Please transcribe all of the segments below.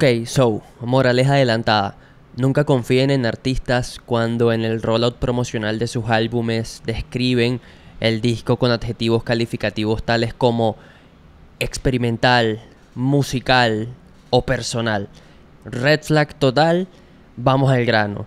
Ok, so, moraleja adelantada. Nunca confíen en artistas cuando en el rollout promocional de sus álbumes describen el disco con adjetivos calificativos tales como experimental, musical o personal. Red flag total, vamos al grano.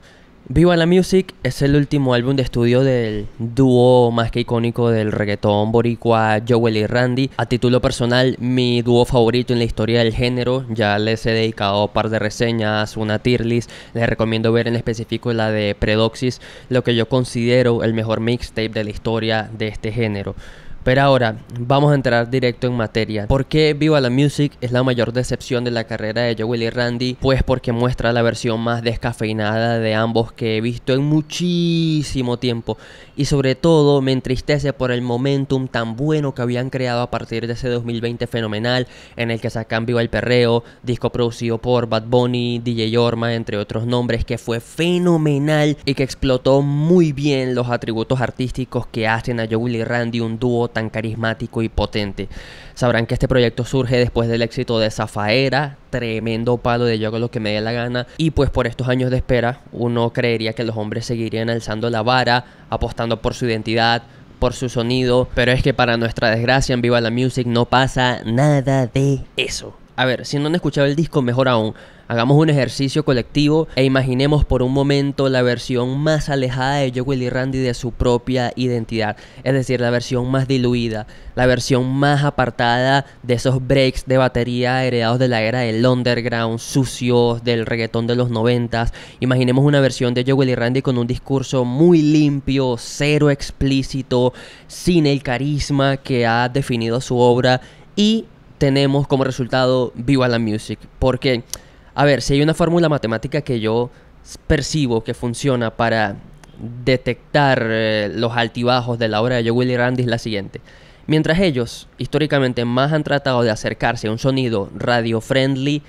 Viva la Music es el último álbum de estudio del dúo más que icónico del reggaetón boricua Joel y Randy. A título personal, mi dúo favorito en la historia del género. Ya les he dedicado un par de reseñas, una tier list. Les recomiendo ver en específico la de Predoxis, lo que yo considero el mejor mixtape de la historia de este género. Pero ahora vamos a entrar directo en materia. ¿Por qué Viva la Music es la mayor decepción de la carrera de Joe y Randy? Pues porque muestra la versión más descafeinada de ambos que he visto en muchísimo tiempo. Y sobre todo me entristece por el momentum tan bueno que habían creado a partir de ese 2020 fenomenal en el que sacan Viva el Perreo, disco producido por Bad Bunny, DJ Yorma, entre otros nombres, que fue fenomenal y que explotó muy bien los atributos artísticos que hacen a Joe y Randy un dúo tan carismático y potente. Sabrán que este proyecto surge después del éxito de Zafaera, tremendo palo de yo lo que me dé la gana, y pues por estos años de espera uno creería que los hombres seguirían alzando la vara, apostando por su identidad, por su sonido, pero es que para nuestra desgracia en Viva la Music no pasa nada de eso. A ver, si no han escuchado el disco, mejor aún Hagamos un ejercicio colectivo e imaginemos por un momento la versión más alejada de Joe Willy Randy de su propia identidad, es decir, la versión más diluida, la versión más apartada de esos breaks de batería heredados de la era del underground, sucios, del reggaetón de los noventas. Imaginemos una versión de Joe Willy Randy con un discurso muy limpio, cero explícito, sin el carisma que ha definido su obra y tenemos como resultado Viva la Music, porque a ver, si hay una fórmula matemática que yo percibo que funciona para detectar eh, los altibajos de la obra de Joe Willy Randy es la siguiente. Mientras ellos históricamente más han tratado de acercarse a un sonido radio friendly,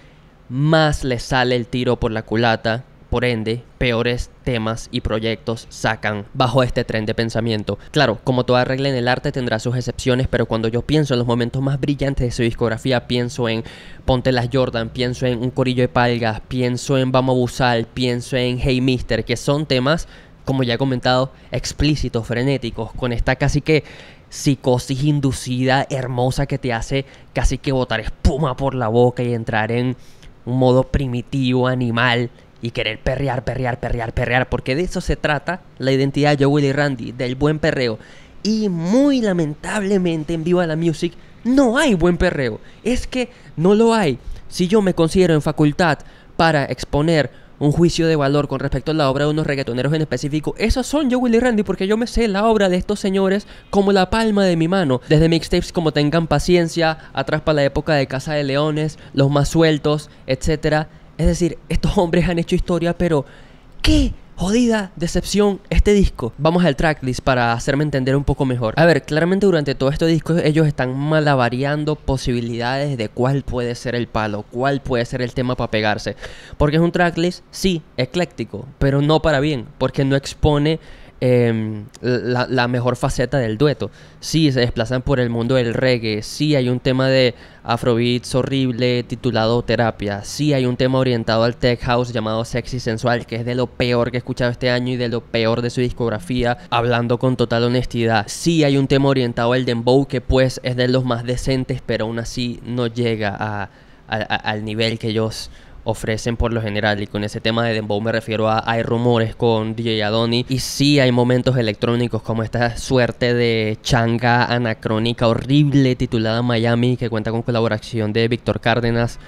más les sale el tiro por la culata por ende, peores temas y proyectos sacan bajo este tren de pensamiento. Claro, como toda regla en el arte tendrá sus excepciones, pero cuando yo pienso en los momentos más brillantes de su discografía, pienso en Ponte las Jordan, pienso en Un Corillo de Palgas, pienso en Vamos a Busal, pienso en Hey Mister, que son temas, como ya he comentado, explícitos, frenéticos, con esta casi que psicosis inducida hermosa que te hace casi que botar espuma por la boca y entrar en un modo primitivo, animal, y querer perrear, perrear, perrear, perrear, porque de eso se trata la identidad de yo Randy, del buen perreo. Y muy lamentablemente en Viva la Music no hay buen perreo, es que no lo hay. Si yo me considero en facultad para exponer un juicio de valor con respecto a la obra de unos reggaetoneros en específico. Esos son yo, Willy Randy, porque yo me sé la obra de estos señores como la palma de mi mano. Desde mixtapes como Tengan Paciencia, atrás para la época de Casa de Leones, Los Más Sueltos, etcétera, es decir, estos hombres han hecho historia, pero ¿qué? Jodida decepción este disco. Vamos al tracklist para hacerme entender un poco mejor. A ver, claramente durante todo este disco ellos están malavariando posibilidades de cuál puede ser el palo, cuál puede ser el tema para pegarse. Porque es un tracklist, sí, ecléctico, pero no para bien, porque no expone Em, la, mejor faceta del dueto. Sí, se desplazan por el mundo del reggae, sí hay un tema de afrobeats horrible titulado Terapia, sí hay un tema orientado al tech house llamado Sexy Sensual, que es de lo peor que he escuchado este año y de lo peor de su discografía, hablando con total honestidad. Sí hay un tema orientado al dembow, que pues es de los más decentes, pero aún así no llega al nivel que ellos ofrecen por lo general. Y con ese tema de Dembow me refiero a hay rumores con DJ Adoni. Y sí hay momentos electrónicos como esta suerte de changa anacrónica horrible titulada Miami que cuenta con colaboración de Víctor Cárdenas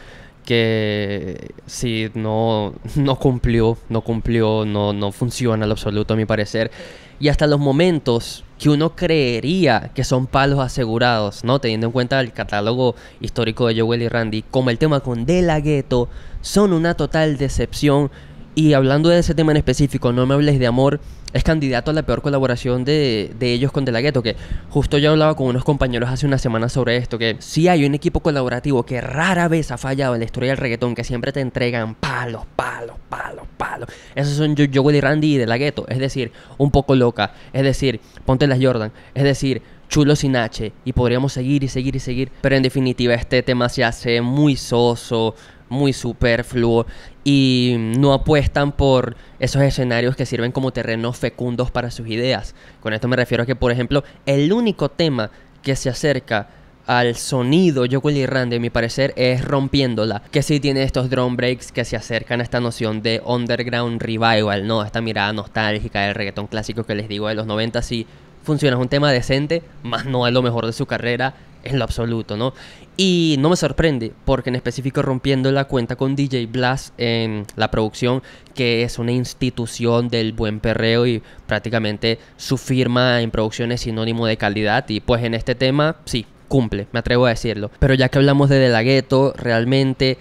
que si no, no cumplió, no cumplió, no, no funciona al absoluto a mi parecer. Y hasta los momentos que uno creería que son palos asegurados, ¿no? Teniendo en cuenta el catálogo histórico de Joel y Randy, como el tema con De La Ghetto, son una total decepción. Y hablando de ese tema en específico, No me hables de amor, es candidato a la peor colaboración de, ellos con De La que justo yo hablaba con unos compañeros hace una semana sobre esto, que si hay un equipo colaborativo que rara vez ha fallado en la historia del reggaetón, que siempre te entregan palos, palos, palos, palos. Esos son yo, yo Willy Randy y De La es decir, un poco loca, es decir, ponte las Jordan, es decir, chulo sin H y podríamos seguir y seguir y seguir, pero en definitiva este tema se hace muy soso, muy superfluo y no apuestan por esos escenarios que sirven como terrenos fecundos para sus ideas. Con esto me refiero a que, por ejemplo, el único tema que se acerca al sonido y Randy, a mi parecer, es rompiéndola. Que sí tiene estos drum breaks que se acercan a esta noción de underground revival, ¿no? Esta mirada nostálgica del reggaetón clásico que les digo de los 90, sí funciona, es un tema decente, más no es lo mejor de su carrera en lo absoluto, ¿no? Y no me sorprende, porque en específico Rompiendo la cuenta con DJ Blast en la producción, que es una institución del buen perreo y prácticamente su firma en producción es sinónimo de calidad. Y pues en este tema, sí, cumple, me atrevo a decirlo. Pero ya que hablamos de De La Ghetto, realmente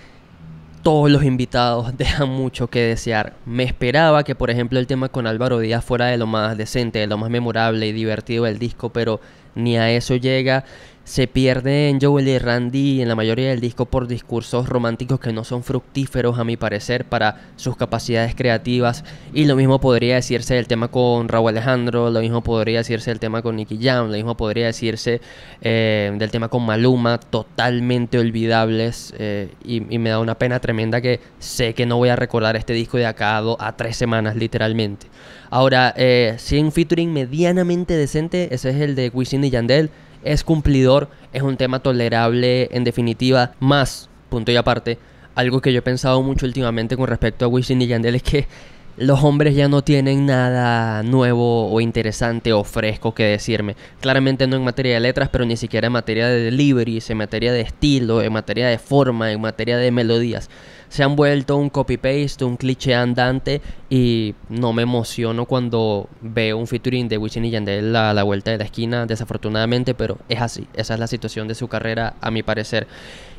todos los invitados dejan mucho que desear. Me esperaba que, por ejemplo, el tema con Álvaro Díaz fuera de lo más decente, de lo más memorable y divertido del disco, pero ni a eso llega. Se pierde en Joel y Randy en la mayoría del disco por discursos románticos que no son fructíferos a mi parecer para sus capacidades creativas. Y lo mismo podría decirse del tema con Raúl Alejandro, lo mismo podría decirse del tema con Nicky Jam, lo mismo podría decirse eh, del tema con Maluma, totalmente olvidables. Eh, y, me da una pena tremenda que sé que no voy a recordar este disco de acá a, tres semanas literalmente. Ahora, eh, si un featuring medianamente decente, ese es el de Wisin Yandel, es cumplidor, es un tema tolerable en definitiva, más, punto y aparte, algo que yo he pensado mucho últimamente con respecto a Wisin y Yandel es que los hombres ya no tienen nada nuevo o interesante o fresco que decirme. Claramente no en materia de letras, pero ni siquiera en materia de deliveries, en materia de estilo, en materia de forma, en materia de melodías se han vuelto un copy-paste, un cliché andante y no me emociono cuando veo un featuring de Wisin y Yandel a la vuelta de la esquina, desafortunadamente, pero es así, esa es la situación de su carrera a mi parecer.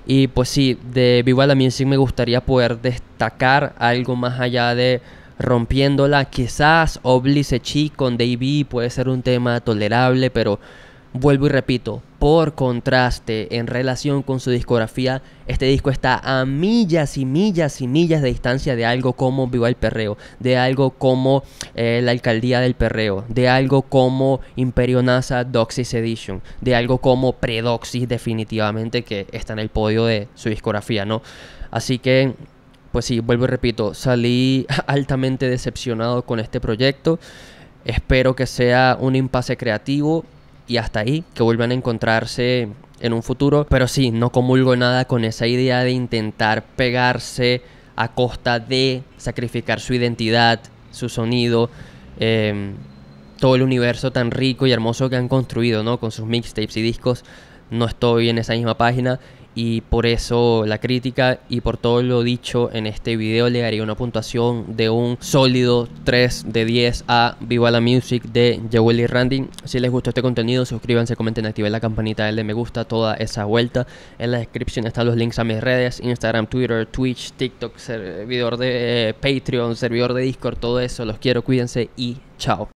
Y pues sí, de Viva la Music me gustaría poder destacar algo más allá de rompiéndola, quizás Oblice Chi con Davey e puede ser un tema tolerable, pero vuelvo y repito, por contraste, en relación con su discografía, este disco está a millas y millas y millas de distancia de algo como Viva el Perreo, de algo como eh, La Alcaldía del Perreo, de algo como Imperio NASA Doxis Edition, de algo como Predoxis definitivamente que está en el podio de su discografía, ¿no? Así que pues sí, vuelvo y repito, salí altamente decepcionado con este proyecto. Espero que sea un impasse creativo y hasta ahí, que vuelvan a encontrarse en un futuro. Pero sí, no comulgo nada con esa idea de intentar pegarse a costa de sacrificar su identidad, su sonido, em, todo el universo tan rico y hermoso que han construido, ¿no? Con sus mixtapes y discos. No estoy en esa misma página y por eso la crítica y por todo lo dicho en este video le daría una puntuación de un sólido 3 de 10 a Viva la Music de Jewel y Randy. Si les gustó este contenido, suscríbanse, comenten, activen la campanita, denle me gusta, toda esa vuelta. En la descripción están los links a mis redes, Instagram, Twitter, Twitch, TikTok, servidor de eh, Patreon, servidor de Discord, todo eso. Los quiero, cuídense y chao.